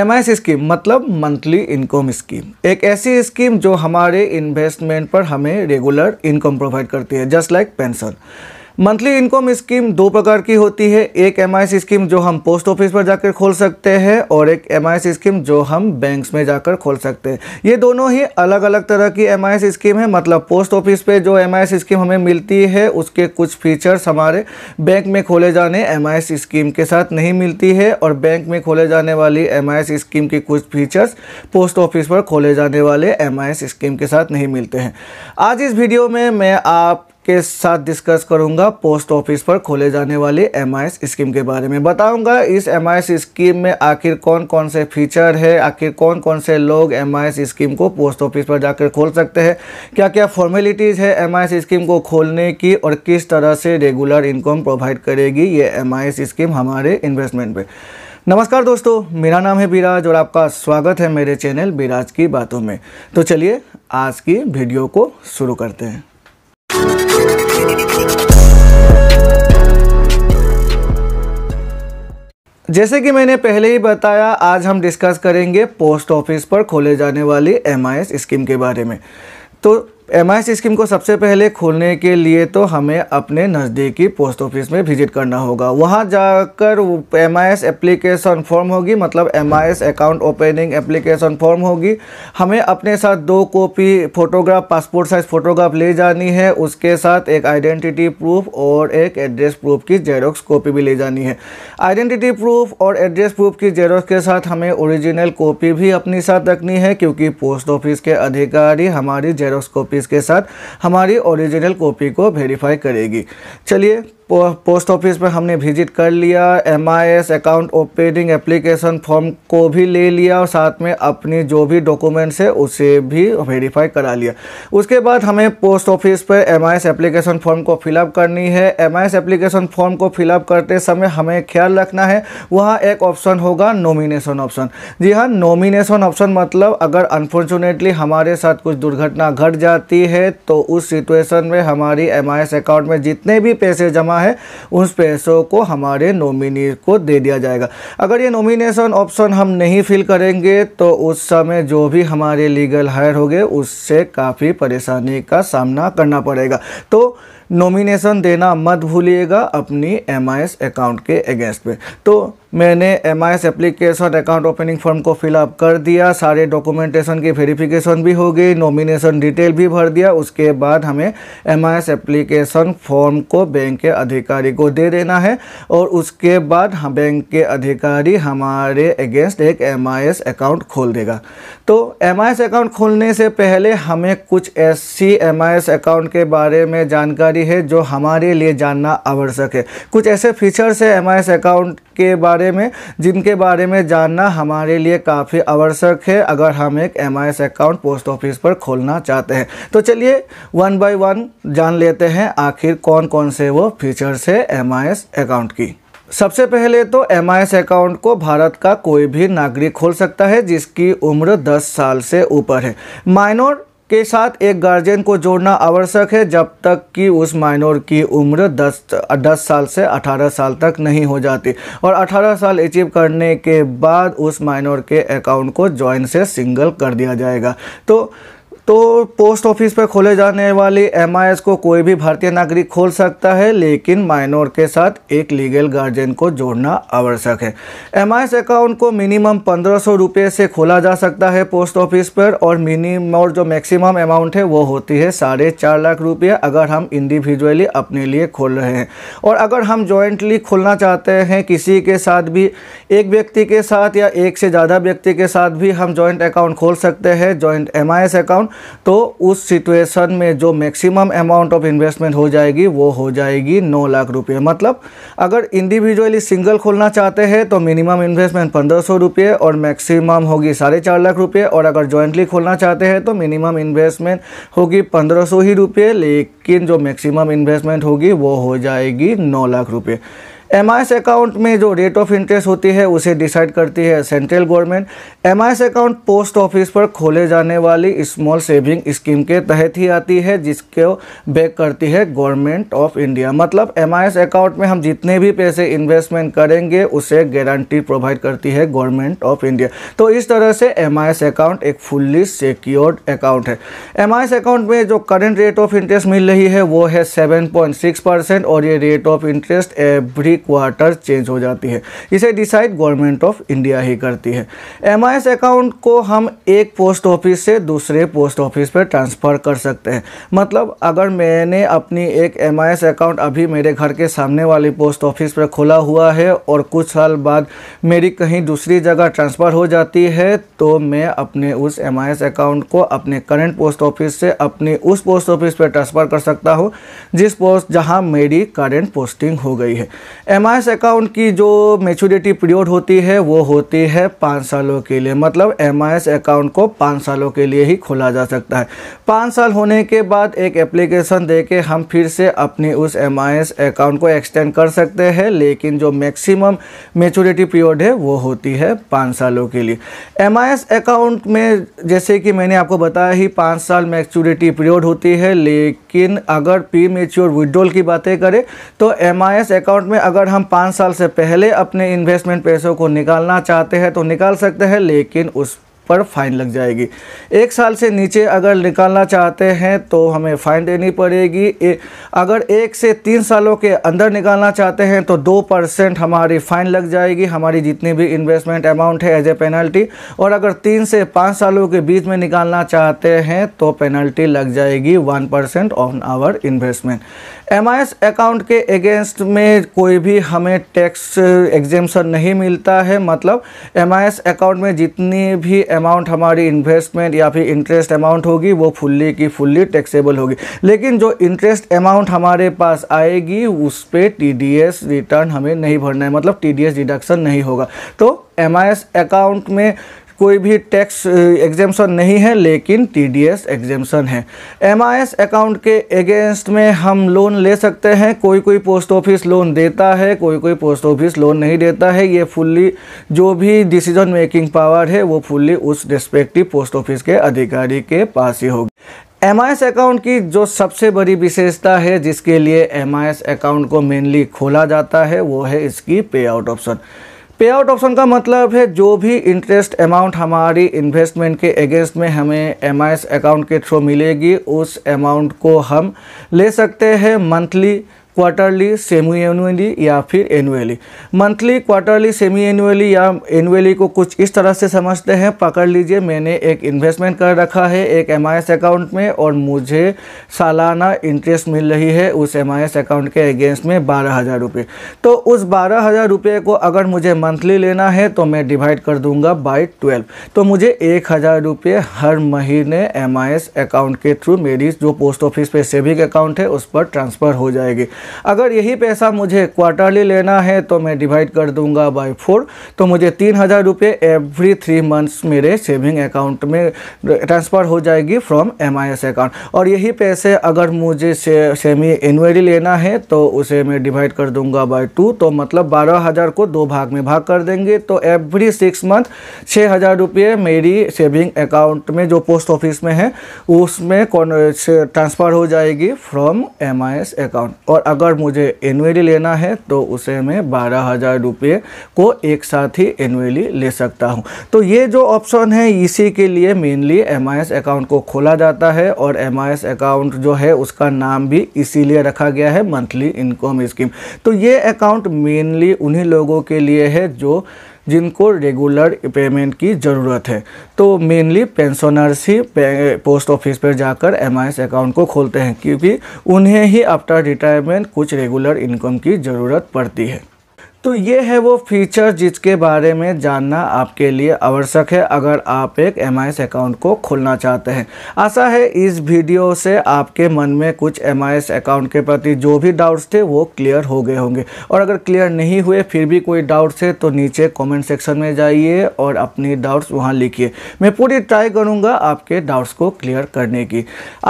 M scheme मतलब monthly income scheme एक ऐसी स्कीम जो हमारे इन्वेस्टमेंट पर हमें रेगुलर इनकम प्रोवाइड करती है just like pension monthly income scheme दो प्रकार की होती है एक एम स्कीम जो हम पोस्ट ऑफिस पर जाकर खोल सकते हैं और एक एम स्कीम जो हम बैंक्स में जाकर खोल सकते हैं ये दोनों ही अलग अलग तरह की एम स्कीम है मतलब पोस्ट ऑफिस पे जो एम स्कीम हमें मिलती है उसके कुछ फीचर्स हमारे बैंक में खोले जाने एम स्कीम के साथ नहीं मिलती है और बैंक में खोले जाने वाली एम स्कीम के कुछ फीचर्स पोस्ट ऑफिस पर खोले जाने वाले एम स्कीम के साथ नहीं मिलते हैं आज इस वीडियो में मैं आप के साथ डिस्कस करूंगा पोस्ट ऑफिस पर खोले जाने वाली एम स्कीम के बारे में बताऊंगा इस एम स्कीम में आखिर कौन कौन से फीचर है आखिर कौन कौन से लोग एम स्कीम को पोस्ट ऑफिस पर जाकर खोल सकते हैं क्या क्या फॉर्मेलिटीज़ है एम स्कीम को खोलने की और किस तरह से रेगुलर इनकम प्रोवाइड करेगी ये एम स्कीम हमारे इन्वेस्टमेंट पर नमस्कार दोस्तों मेरा नाम है बिराज और आपका स्वागत है मेरे चैनल बिराज की बातों में तो चलिए आज की वीडियो को शुरू करते हैं जैसे कि मैंने पहले ही बताया आज हम डिस्कस करेंगे पोस्ट ऑफिस पर खोले जाने वाली एम स्कीम के बारे में तो एम स्कीम को सबसे पहले खोलने के लिए तो हमें अपने नज़दीकी पोस्ट ऑफिस में विजिट करना होगा वहाँ जाकर एम एप्लीकेशन फॉर्म होगी मतलब M account opening application form होगी हमें अपने साथ दो copy photograph passport size photograph ले जानी है उसके साथ एक आइडेंटिटी प्रूफ और एक एड्रेस प्रूफ की जेरोक्स कॉपी भी ले जानी है आइडेंटिटी प्रूफ और एड्रेस प्रूफ की जेरोक्स के साथ हमें ओरिजिनल कॉपी भी अपने साथ रखनी है क्योंकि पोस्ट ऑफिस के अधिकारी हमारी जेरोक्स कॉपी के साथ हमारी ओरिजिनल कॉपी को वेरीफाई करेगी चलिए पोस्ट ऑफिस पर हमने विजिट कर लिया M account opening application form को भी ले लिया और साथ में अपनी जो भी डॉक्यूमेंट्स है उसे भी वेरीफाई करा लिया उसके बाद हमें पोस्ट ऑफिस पर एम एप्लीकेशन फॉर्म को फिलअप करनी है एम एप्लीकेशन फॉर्म को फिलअप करते समय हमें ख्याल रखना है वहाँ एक ऑप्शन होगा नॉमिनेशन ऑप्शन जी हाँ नॉमिनेशन ऑप्शन मतलब अगर अनफॉर्चुनेटली हमारे साथ कुछ दुर्घटना घट जाती है तो उस सिचुएशन में हमारी एम अकाउंट में जितने भी पैसे जमा करना है उन पैसों को हमारे नॉमिनी को दे दिया जाएगा अगर ये नॉमिनेशन ऑप्शन हम नहीं फिल करेंगे तो उस समय जो भी हमारे लीगल हायर हो गए उससे काफ़ी परेशानी का सामना करना पड़ेगा तो नॉमिनेशन देना मत भूलिएगा अपनी एम अकाउंट के अगेंस्ट पे तो मैंने M application account opening form को फिलअप कर दिया सारे डॉक्यूमेंटेशन की वेरिफिकेशन भी हो गई नॉमिनेशन डिटेल भी भर दिया उसके बाद हमें एम एप्लीकेशन फॉर्म को बैंक के अधिकारी को दे देना है और उसके बाद हम हाँ, बैंक के अधिकारी हमारे अगेंस्ट एक एम अकाउंट खोल देगा तो एम अकाउंट खोलने से पहले हमें कुछ ऐसी एम अकाउंट के बारे में जानकारी जानकारी है जो हमारे लिए जानना आवश्यक है कुछ ऐसे फीचर्स है एम अकाउंट के बारे में जिनके बारे में जानना हमारे लिए काफ़ी आवश्यक है अगर हम एक एम अकाउंट पोस्ट ऑफिस पर खोलना चाहते हैं तो चलिए वन बाय वन जान लेते हैं आखिर कौन कौन से वो फीचर्स है एम अकाउंट की सबसे पहले तो एम अकाउंट को भारत का कोई भी नागरिक खोल सकता है जिसकी उम्र 10 साल से ऊपर है माइनर के साथ एक गार्जियन को जोड़ना आवश्यक है जब तक कि उस माइनर की उम्र 10 10 साल से 18 साल तक नहीं हो जाती और 18 साल अचीव करने के बाद उस माइनर के अकाउंट को ज्वाइन से सिंगल कर दिया जाएगा तो तो पोस्ट ऑफिस पर खोले जाने वाली एम को कोई भी भारतीय नागरिक खोल सकता है लेकिन माइनोर के साथ एक लीगल गार्जियन को जोड़ना आवश्यक है एम अकाउंट को मिनिमम पंद्रह सौ रुपये से खोला जा सकता है पोस्ट ऑफिस पर और मिनिमम और जो मैक्सिमम अमाउंट है वो होती है साढ़े चार लाख रुपये अगर हम इंडिविजुअली अपने लिए खोल रहे हैं और अगर हम जॉइंटली खोलना चाहते हैं किसी के साथ भी एक व्यक्ति के साथ या एक से ज़्यादा व्यक्ति के साथ भी हम जॉइंट अकाउंट खोल सकते हैं जॉइंट एम अकाउंट तो उस सिचुएशन में जो मैक्सिमम अमाउंट ऑफ इन्वेस्टमेंट हो जाएगी वो हो जाएगी नौ लाख रुपये मतलब अगर इंडिविजुअली सिंगल खोलना चाहते हैं तो मिनिमम इन्वेस्टमेंट पंद्रह सौ रुपये और मैक्सिमम होगी साढ़े चार लाख रुपये और अगर जॉइंटली खोलना चाहते हैं तो मिनिमम इन्वेस्टमेंट होगी पंद्रह सौ ही रुपये लेकिन जो मैक्सिमम इन्वेस्टमेंट होगी वो हो जाएगी नौ लाख रुपये एम अकाउंट में जो रेट ऑफ इंटरेस्ट होती है उसे डिसाइड करती है central government M account post office पर खोले जाने वाली स्मॉल सेविंग स्कीम के तहत ही आती है जिसको बैक करती है गवर्नमेंट ऑफ इंडिया मतलब एम अकाउंट में हम जितने भी पैसे इन्वेस्टमेंट करेंगे उसे गारंटी प्रोवाइड करती है गवर्नमेंट ऑफ इंडिया तो इस तरह से एम अकाउंट एक फुल्ली सिक्योर्ड अकाउंट है एम अकाउंट में जो करेंट रेट ऑफ इंटरेस्ट मिल रही है वो है सेवन और ये rate of interest every quarter change हो जाती है इसे डिसाइड गवर्नमेंट ऑफ इंडिया ही करती है एम अकाउंट को हम एक पोस्ट ऑफिस से दूसरे पोस्ट ऑफिस पर ट्रांसफ़र कर सकते हैं मतलब अगर मैंने अपनी एक एम अकाउंट अभी मेरे घर के सामने वाली पोस्ट ऑफिस पर खुला हुआ है और कुछ साल बाद मेरी कहीं दूसरी जगह ट्रांसफ़र हो जाती है तो मैं अपने उस एम अकाउंट को अपने करंट पोस्ट ऑफिस से अपने उस पोस्ट ऑफिस पर ट्रांसफ़र कर सकता हूँ जिस पोस्ट जहाँ मेरी करंट पोस्टिंग हो गई है एम अकाउंट की जो मेचोरिटी पीरियड होती है वो होती है पाँच सालों के लिए मतलब एम अकाउंट को पाँच सालों के लिए ही खोला जा सकता है पाँच साल होने के बाद एक एप्लीकेशन दे के हम फिर से अपनी उस एम अकाउंट को एक्सटेंड कर सकते हैं लेकिन जो मैक्सिमम मेच्योरिटी पीरियड है वो होती है पाँच सालों के लिए एम अकाउंट में जैसे कि मैंने आपको बताया ही पाँच साल मैच्योरिटी पीरियड होती है लेकिन अगर प्री मेच्योर विड्रोल की बातें करें तो एम अकाउंट में अगर अगर हम पाँच साल से पहले अपने इन्वेस्टमेंट पैसों को निकालना चाहते हैं तो निकाल सकते हैं लेकिन उस पर फाइन लग जाएगी एक साल से नीचे अगर निकालना चाहते हैं तो हमें फ़ाइन देनी पड़ेगी ए, अगर एक से तीन सालों के अंदर निकालना चाहते हैं तो दो परसेंट हमारी फ़ाइन लग जाएगी हमारी जितनी भी इन्वेस्टमेंट अमाउंट है एज ए पेनल्टी और अगर तीन से पाँच सालों के बीच में निकालना चाहते हैं तो पेनल्टी लग जाएगी one percent on our investment M account के अगेंस्ट में कोई भी हमें टैक्स एग्जेम्सन नहीं मिलता है मतलब एम अकाउंट में जितनी भी अमाउंट हमारी इन्वेस्टमेंट या फिर इंटरेस्ट अमाउंट होगी वो फुल्ली की फुल्ली टैक्सेबल होगी लेकिन जो इंटरेस्ट अमाउंट हमारे पास आएगी उस पर टी रिटर्न हमें नहीं भरना है मतलब टी डिडक्शन नहीं होगा तो एम अकाउंट में कोई भी टैक्स एग्जेम्सन नहीं है लेकिन टी डी एस एग्जेम्पन है एम आई एस अकाउंट के अगेंस्ट में हम लोन ले सकते हैं कोई कोई पोस्ट ऑफिस लोन देता है कोई कोई पोस्ट ऑफिस लोन नहीं देता है ये फुल्ली जो भी डिसीजन मेकिंग पावर है वो फुल्ली उस रिस्पेक्टिव पोस्ट ऑफिस के अधिकारी के पास ही होगी एम अकाउंट की जो सबसे बड़ी विशेषता है जिसके लिए एम अकाउंट को मेनली खोला जाता है वो है इसकी pay out option pay out option का मतलब है जो भी इंटरेस्ट अमाउंट हमारी इन्वेस्टमेंट के अगेंस्ट में हमें एम अकाउंट के थ्रू मिलेगी उस अमाउंट को हम ले सकते हैं मंथली क्वार्टरली सेमी एनुअली या फिर annually monthly quarterly semi annually या एनुअली को कुछ इस तरह से समझते हैं पकड़ लीजिए मैंने एक इन्वेस्टमेंट कर रखा है एक एम अकाउंट में और मुझे सालाना इंटरेस्ट मिल रही है उस एम अकाउंट के अगेंस्ट में बारह हज़ार रुपये तो उस बारह हज़ार रुपये को अगर मुझे मंथली लेना है तो मैं डिवाइड कर दूंगा बाई ट्वेल्व तो मुझे एक हज़ार रुपये हर महीने एम अकाउंट के थ्रू मेरी जो पोस्ट ऑफिस पे सेविंग अकाउंट है उस पर ट्रांसफ़र हो जाएगी अगर यही पैसा मुझे क्वार्टरली लेना है तो मैं डिवाइड कर दूंगा बाई फोर तो मुझे तीन हज़ार रुपये एवरी थ्री मंथ्स मेरे सेविंग अकाउंट में ट्रांसफ़र हो जाएगी फ्रॉम एम अकाउंट और यही पैसे अगर मुझे से, सेमी एनुअली लेना है तो उसे मैं डिवाइड कर दूंगा बाई टू तो मतलब बारह हज़ार को दो भाग में भाग कर देंगे तो एवरी सिक्स मंथ छः हज़ार रुपये मेरी सेविंग अकाउंट में जो पोस्ट ऑफिस में है उसमें ट्रांसफ़र हो जाएगी फ्रॉम एम अकाउंट और अगर मुझे एनुअली लेना है तो उसे मैं बारह हज़ार रुपये को एक साथ ही एनुअली ले सकता हूँ तो ये जो ऑप्शन है इसी के लिए मेनली एम अकाउंट को खोला जाता है और एम अकाउंट जो है उसका नाम भी इसीलिए रखा गया है मंथली इनकम स्कीम तो ये अकाउंट मेनली उन्हीं लोगों के लिए है जो जिनको रेगुलर पेमेंट की ज़रूरत है तो मेनली पेंशनर्स ही पोस्ट ऑफिस पर जाकर एम अकाउंट को खोलते हैं क्योंकि उन्हें ही आफ्टर रिटायरमेंट कुछ रेगुलर इनकम की ज़रूरत पड़ती है तो ये है वो फीचर जिसके बारे में जानना आपके लिए आवश्यक है अगर आप एक एम अकाउंट को खोलना चाहते हैं आशा है इस वीडियो से आपके मन में कुछ एम अकाउंट के प्रति जो भी डाउट्स थे वो क्लियर हो गए होंगे और अगर क्लियर नहीं हुए फिर भी कोई डाउट्स है तो नीचे कमेंट सेक्शन में जाइए और अपनी डाउट्स वहाँ लिखिए मैं पूरी ट्राई करूँगा आपके डाउट्स को क्लियर करने की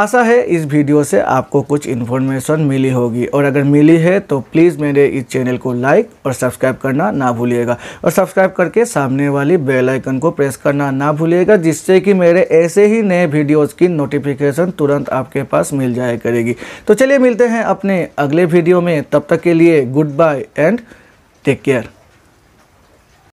आशा है इस वीडियो से आपको कुछ इन्फॉर्मेशन मिली होगी और अगर मिली है तो प्लीज़ मेरे इस चैनल को लाइक और सब्सक्राइब करना ना भूलिएगा और सब्सक्राइब करके सामने वाली बेल आइकन को प्रेस करना ना भूलिएगा जिससे कि मेरे ऐसे ही नए वीडियोज़ की नोटिफिकेशन तुरंत आपके पास मिल जाया करेगी तो चलिए मिलते हैं अपने अगले वीडियो में तब तक के लिए good bye and take care